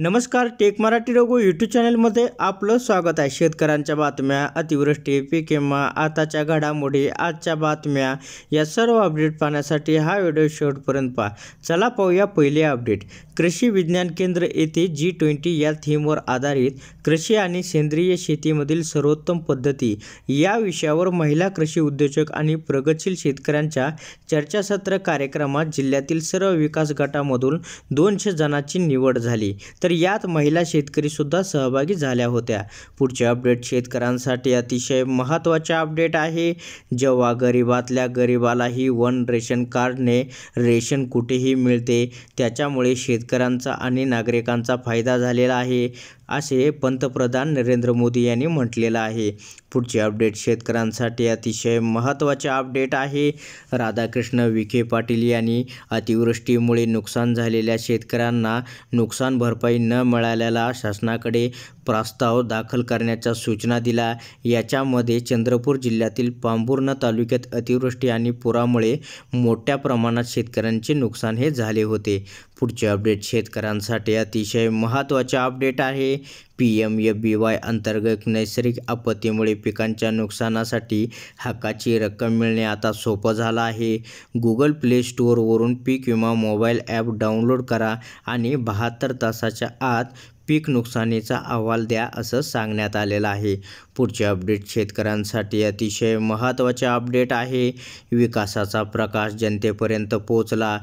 नमस्कार take Marathi Raghu YouTube चॅनलमध्ये आपलं स्वागत आहे शेतकऱ्यांच्या बातम्या अतिवृष्टी पीकेमा आताच्या घडामोडी आजच्या बातम्या या सर्व अपडेट पाहण्यासाठी हा व्हिडिओ शेवटपर्यंत पहा चला पाहूया पहिले अपडेट कृषी विज्ञान केंद्र येथे जी ट्वेंटी या थीमवर आधारित कृषी आणि सेंद्रिय शेतीमधील सर्वोत्तम पद्धती या विषयावर महिला कृषी उद्योजक आणि प्रगतशील शेतकऱ्यांच्या चर्चासत्र कार्यक्रमात जिल्ह्यातील सर्व विकास गटामधून दोनशे जणांची निवड झाली तर यात महिला शेतकरीसुद्धा सहभागी झाल्या होत्या पुढचे अपडेट शेतकऱ्यांसाठी अतिशय महत्त्वाचे अपडेट आहे जेव्हा गरिबातल्या गरिबालाही वन रेशन कार्डने रेशन कुठेही मिळते त्याच्यामुळे शेत शेतकऱ्यांचा आणि नागरिकांचा फायदा झालेला आहे असे पंतप्रधान नरेंद्र मोदी यांनी म्हटलेलं आहे पुढचे अपडेट शेतकऱ्यांसाठी अतिशय महत्त्वाचे अपडेट आहे राधाकृष्ण विखे पाटील यांनी अतिवृष्टीमुळे नुकसान झालेल्या शेतकऱ्यांना नुकसान भरपाई न मिळाल्याला शासनाकडे प्रस्ताव दाखल करण्याच्या सूचना दिला याच्यामध्ये चंद्रपूर जिल्ह्यातील पांभुर्णा तालुक्यात अतिवृष्टी आणि पुरामुळे मोठ्या प्रमाणात शेतकऱ्यांचे नुकसान हे झाले होते पुढचे अपडेट शेतकऱ्यांसाठी अतिशय महत्त्वाचे अपडेट आहे पी.एम.ए.बी.वाय अंतर्गत नैसर्गिक आपत्तीमुळे पिकांच्या नुकसानासाठी हक्काची रक्कम मिळणे आता सोपं झालं आहे गुगल प्ले स्टोअरवरून पीक विमा मोबाईल ॲप डाउनलोड करा आणि बहात्तर तासाच्या आत पीक नुकसानीचा अहवाल द्या असं सांगण्यात आलेलं आहे पुढचे अपडेट शेतकऱ्यांसाठी अतिशय महत्त्वाचे अपडेट आहे विकासाचा प्रकाश जनतेपर्यंत पोचला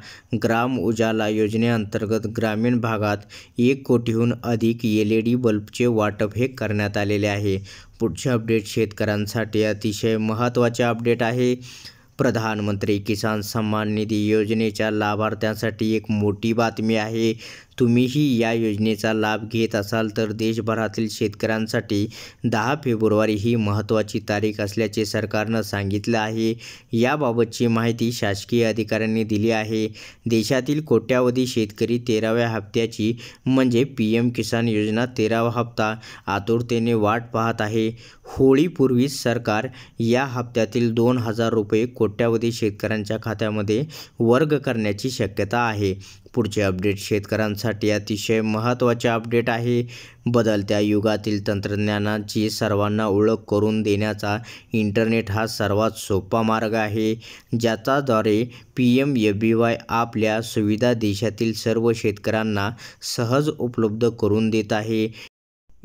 ग्राम उजाला योजनेअंतर्गत ग्रामीण भागात एक कोटीहून अधिक एल ई डी बल्बचे वाटप हे करण्यात आलेले आहे पुढचे अपडेट शेतकऱ्यांसाठी अतिशय महत्त्वाचे अपडेट आहे प्रधानमंत्री किसान सन्मान निधी योजनेच्या लाभार्थ्यांसाठी एक मोठी बातमी आहे तुम्हीही या योजनेचा लाभ घेत असाल तर देशभरातील शेतकऱ्यांसाठी दहा फेब्रुवारी ही महत्त्वाची तारीख असल्याचे सरकारनं सांगितलं आहे याबाबतची माहिती शासकीय अधिकाऱ्यांनी दिली आहे देशातील कोट्यावधी शेतकरी तेराव्या हप्त्याची म्हणजे पी एम किसान योजना तेरावा हप्ता आतुरतेने वाट पाहत आहे होळीपूर्वीच सरकार या हप्त्यातील दोन हजार रुपये कोट्यावधी शेतकऱ्यांच्या खात्यामध्ये वर्ग करण्याची शक्यता आहे पुढचे अपडेट शेतकऱ्यांसाठी साठी अतिशय महत्त्वाचे अपडेट आहे बदलत्या युगातील तंत्रज्ञानाची सर्वांना ओळख करून देण्याचा इंटरनेट हा सर्वात सोपा मार्ग आहे ज्याच्याद्वारे P M A B Y आपल्या सुविधा देशातील सर्व शेतकऱ्यांना सहज उपलब्ध करून देत आहे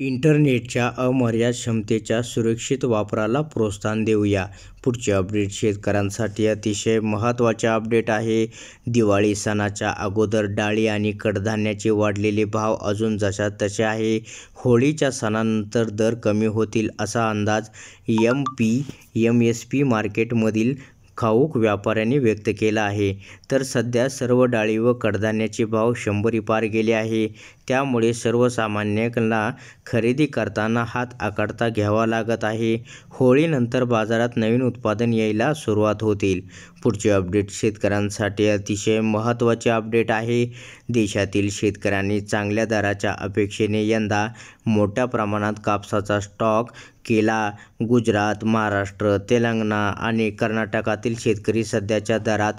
इंटरनेटच्या अमर्याद क्षमतेच्या सुरक्षित वापराला प्रोत्साहन देऊया पुढचे अपडेट शेतकऱ्यांसाठी अतिशय महत्त्वाचे अपडेट आहे दिवाळी सणाच्या अगोदर डाळी आणि कडधान्याचे वाढलेले भाव अजून जशा तसे आहे होळीच्या सणानंतर दर कमी होतील असा अंदाज M P M S P मार्केटमधील खाऊक व्यापाऱ्यांनी व्यक्त केला आहे तर सध्या सर्व डाळी व कडधान्याचे भाव शंभरी पार गेले आहे त्यामुळे सर्वसामान्यांना खरेदी करताना हात आकारता घ्यावा लागत आहे होळीनंतर बाजारात नवीन उत्पादन यायला सुरुवात होतील पुढचे अपडेट शेतकऱ्यांसाठी अतिशय महत्त्वाचे अपडेट आहे देशातील शेतकऱ्यांनी चांगल्या दराच्या अपेक्षेने यंदा मोठ्या प्रमाणात कापसाचा स्टॉक केला गुजरात महाराष्ट्र तेलंगणा आणि कर्नाटकातील शेतकरी सध्याच्या दरात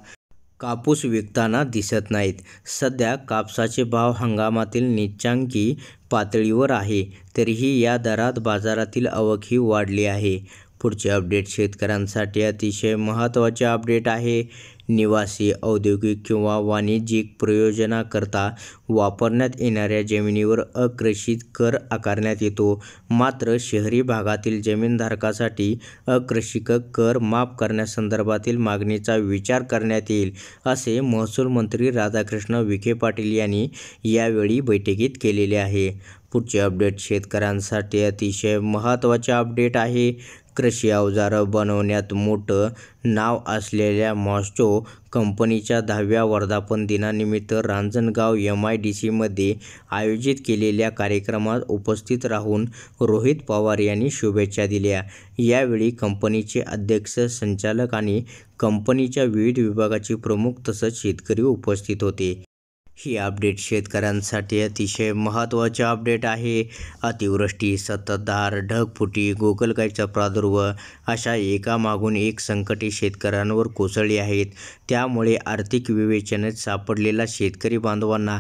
कापूस विकताना दिसत नाहीत सध्या कापसाचे भाव हंगामातील निच्चांकी पातळीवर आहे तरीही या दरात बाजारातील आवकही वाढली आहे पुढचे अपडेट शेतकऱ्यांसाठी अतिशय महत्त्वाचे अपडेट आहे निवासी औद्योगिक किंवा वाणिज्यिक प्रयोजनाकरता वापरण्यात येणाऱ्या जमिनीवर अकृषित कर आकारण्यात येतो मात्र शहरी भागातील जमीनधारकासाठी अकृषिक कर माफ करण्यासंदर्भातील मागणीचा विचार करण्यात येईल असे महसूल मंत्री राधाकृष्ण विखे पाटील यांनी यावेळी बैठकीत केलेले आहे पुढचे अपडेट शेतकऱ्यांसाठी अतिशय महत्त्वाचे अपडेट आहे कृषी अवजारं बनवण्यात मोठं नाव असलेल्या मॉस्टो कंपनीच्या दहाव्या दिनानिमित्त रांजणगाव सीमध्ये आयोजित केलेल्या कार्यक्रमात उपस्थित राहून रोहित पवार यांनी शुभेच्छा दिल्या यावेळी कंपनीचे अध्यक्ष संचालक आणि कंपनीच्या विविध विभागाचे प्रमुख तसंच शेतकरी उपस्थित होते ही अपडेट शेतकऱ्यांसाठी अतिशय महत्त्वाचे अपडेट आहे अतिवृष्टी सततधार ढगफुटी गोगलगायचा प्रादुर्भाव अशा एकामागून एक संकटे शेतकऱ्यांवर कोसळली आहेत त्यामुळे आर्थिक विवेचनेत सापडलेल्या शेतकरी बांधवांना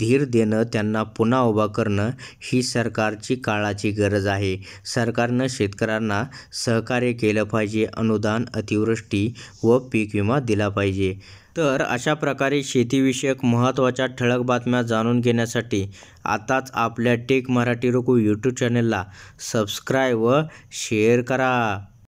धीर देणं त्यांना पुन्हा उभा करणं ही सरकारची काळाची गरज आहे सरकारनं शेतकऱ्यांना सहकार्य केलं पाहिजे अनुदान अतिवृष्टी व पीक विमा दिला पाहिजे तर अशा प्रकारे शेतीविषयक महत्त्वाच्या ठळक बातम्या जाणून घेण्यासाठी आताच आपल्या टेक मराठी रुकू यूट्यूब चॅनेलला सबस्क्राईब व शेअर करा